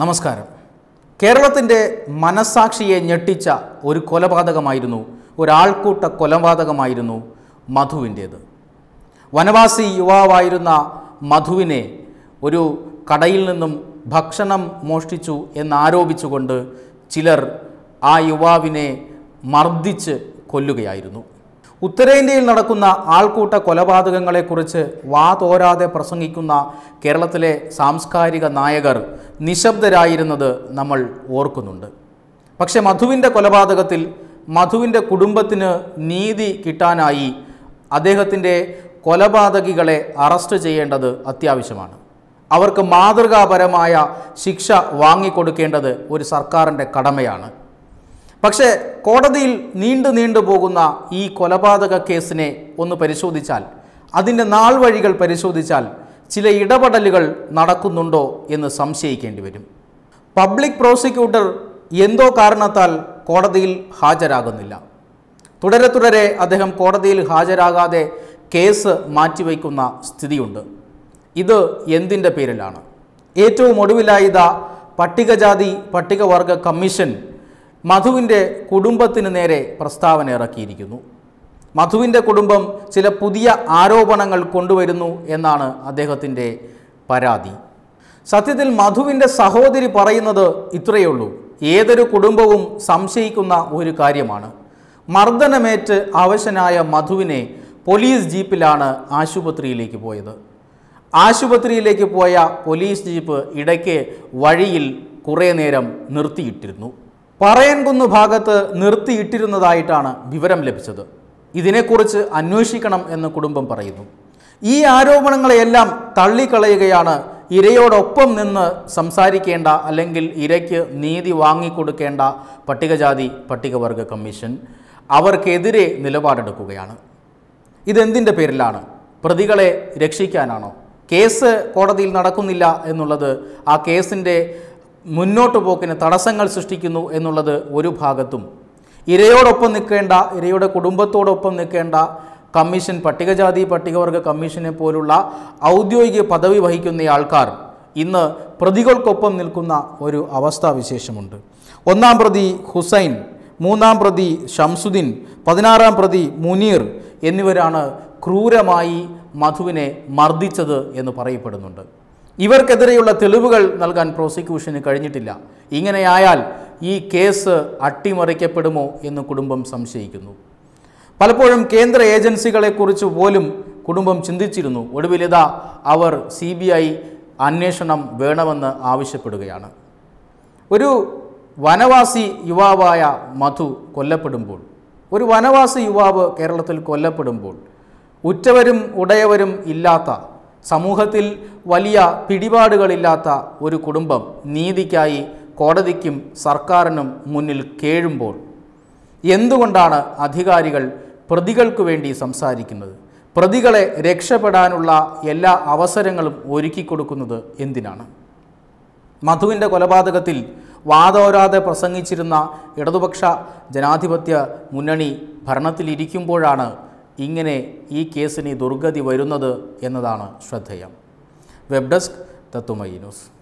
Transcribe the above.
നമസ്കാരം കേരളത്തിൻ്റെ മനസാക്ഷിയെ ഞെട്ടിച്ച ഒരു കൊലപാതകമായിരുന്നു ഒരാൾക്കൂട്ട കൊലപാതകമായിരുന്നു മധുവിൻ്റേത് വനവാസി യുവാവായിരുന്ന മധുവിനെ ഒരു കടയിൽ നിന്നും ഭക്ഷണം മോഷ്ടിച്ചു എന്നാരോപിച്ചുകൊണ്ട് ചിലർ ആ യുവാവിനെ മർദ്ദിച്ച് കൊല്ലുകയായിരുന്നു ഉത്തരേന്ത്യയിൽ നടക്കുന്ന ആൾക്കൂട്ട കൊലപാതകങ്ങളെക്കുറിച്ച് വാതോരാതെ പ്രസംഗിക്കുന്ന കേരളത്തിലെ സാംസ്കാരിക നായകർ നിശബ്ദരായിരുന്നത് നമ്മൾ ഓർക്കുന്നുണ്ട് പക്ഷെ മധുവിൻ്റെ കൊലപാതകത്തിൽ മധുവിൻ്റെ കുടുംബത്തിന് നീതി കിട്ടാനായി അദ്ദേഹത്തിൻ്റെ കൊലപാതകികളെ അറസ്റ്റ് ചെയ്യേണ്ടത് അത്യാവശ്യമാണ് അവർക്ക് മാതൃകാപരമായ ശിക്ഷ വാങ്ങിക്കൊടുക്കേണ്ടത് ഒരു സർക്കാരിൻ്റെ കടമയാണ് പക്ഷേ കോടതിയിൽ നീണ്ടു നീണ്ടു പോകുന്ന ഈ കൊലപാതക കേസിനെ ഒന്ന് പരിശോധിച്ചാൽ അതിൻ്റെ നാൾ വഴികൾ പരിശോധിച്ചാൽ ചില ഇടപെടലുകൾ നടക്കുന്നുണ്ടോ എന്ന് സംശയിക്കേണ്ടി വരും പബ്ലിക് പ്രോസിക്യൂട്ടർ എന്തോ കാരണത്താൽ കോടതിയിൽ ഹാജരാകുന്നില്ല തുടരെ തുടരെ അദ്ദേഹം കോടതിയിൽ ഹാജരാകാതെ കേസ് മാറ്റിവെക്കുന്ന സ്ഥിതിയുണ്ട് ഇത് എന്തിൻ്റെ പേരിലാണ് ഏറ്റവും ഒടുവിലായി പട്ടികജാതി പട്ടികവർഗ കമ്മീഷൻ മധുവിൻ്റെ കുടുംബത്തിന് നേരെ പ്രസ്താവന ഇറക്കിയിരിക്കുന്നു മധുവിൻ്റെ കുടുംബം ചില പുതിയ ആരോപണങ്ങൾ കൊണ്ടുവരുന്നു എന്നാണ് അദ്ദേഹത്തിൻ്റെ പരാതി സത്യത്തിൽ മധുവിൻ്റെ സഹോദരി പറയുന്നത് ഇത്രയേ ഉള്ളൂ ഏതൊരു കുടുംബവും സംശയിക്കുന്ന ഒരു കാര്യമാണ് മർദ്ദനമേറ്റ് അവശനായ മധുവിനെ പോലീസ് ജീപ്പിലാണ് ആശുപത്രിയിലേക്ക് പോയത് ആശുപത്രിയിലേക്ക് പോയ പോലീസ് ജീപ്പ് ഇടയ്ക്ക് വഴിയിൽ കുറേ നേരം നിർത്തിയിട്ടിരുന്നു പറയൻകുന്ന് ഭാഗത്ത് നിർത്തിയിട്ടിരുന്നതായിട്ടാണ് വിവരം ലഭിച്ചത് ഇതിനെക്കുറിച്ച് അന്വേഷിക്കണം എന്ന് കുടുംബം പറയുന്നു ഈ ആരോപണങ്ങളെയെല്ലാം തള്ളിക്കളയുകയാണ് ഇരയോടൊപ്പം നിന്ന് സംസാരിക്കേണ്ട അല്ലെങ്കിൽ ഇരയ്ക്ക് നീതി വാങ്ങിക്കൊടുക്കേണ്ട പട്ടികജാതി പട്ടികവർഗ കമ്മീഷൻ അവർക്കെതിരെ നിലപാടെടുക്കുകയാണ് ഇതെന്തിൻ്റെ പേരിലാണ് പ്രതികളെ രക്ഷിക്കാനാണോ കേസ് കോടതിയിൽ നടക്കുന്നില്ല എന്നുള്ളത് ആ കേസിൻ്റെ മുന്നോട്ടു പോക്കിന് തടസ്സങ്ങൾ സൃഷ്ടിക്കുന്നു എന്നുള്ളത് ഒരു ഭാഗത്തും ഇരയോടൊപ്പം നിൽക്കേണ്ട ഇരയുടെ കുടുംബത്തോടൊപ്പം നിൽക്കേണ്ട കമ്മീഷൻ പട്ടികജാതി പട്ടികവർഗ കമ്മീഷനെ പോലുള്ള ഔദ്യോഗിക പദവി വഹിക്കുന്ന ആൾക്കാർ ഇന്ന് പ്രതികൾക്കൊപ്പം നിൽക്കുന്ന ഒരു അവസ്ഥാവിശേഷമുണ്ട് ഒന്നാം പ്രതി ഹുസൈൻ മൂന്നാം പ്രതി ഷംസുദ്ദീൻ പതിനാറാം പ്രതി മുനീർ എന്നിവരാണ് ക്രൂരമായി മധുവിനെ മർദ്ദിച്ചത് എന്ന് പറയപ്പെടുന്നുണ്ട് ഇവർക്കെതിരെയുള്ള തെളിവുകൾ നൽകാൻ പ്രോസിക്യൂഷന് കഴിഞ്ഞിട്ടില്ല ഇങ്ങനെയായാൽ ഈ കേസ് അട്ടിമറിക്കപ്പെടുമോ എന്ന് കുടുംബം സംശയിക്കുന്നു പലപ്പോഴും കേന്ദ്ര ഏജൻസികളെക്കുറിച്ച് പോലും കുടുംബം ചിന്തിച്ചിരുന്നു ഒടുവിലിതാ അവർ സി ബി ഐ അന്വേഷണം വേണമെന്ന് ആവശ്യപ്പെടുകയാണ് ഒരു വനവാസി യുവാവായ മധു കൊല്ലപ്പെടുമ്പോൾ ഒരു വനവാസി യുവാവ് കേരളത്തിൽ കൊല്ലപ്പെടുമ്പോൾ ഉറ്റവരും ഉടയവരും ഇല്ലാത്ത സമൂഹത്തിൽ വലിയ പിടിപാടുകളില്ലാത്ത ഒരു കുടുംബം നീതിക്കായി കോടതിക്കും സർക്കാരിനും മുന്നിൽ കേഴുമ്പോൾ എന്തുകൊണ്ടാണ് അധികാരികൾ പ്രതികൾക്ക് വേണ്ടി സംസാരിക്കുന്നത് പ്രതികളെ രക്ഷപ്പെടാനുള്ള എല്ലാ അവസരങ്ങളും ഒരുക്കി കൊടുക്കുന്നത് എന്തിനാണ് മധുവിൻ്റെ കൊലപാതകത്തിൽ വാദോരാതെ പ്രസംഗിച്ചിരുന്ന ഇടതുപക്ഷ ജനാധിപത്യ മുന്നണി ഭരണത്തിലിരിക്കുമ്പോഴാണ് ഇങ്ങനെ ഈ കേസിന് ദുർഗതി വരുന്നത് എന്നതാണ് ശ്രദ്ധേയം വെബ് ഡെസ്ക് തത്തുമൈ ന്യൂസ്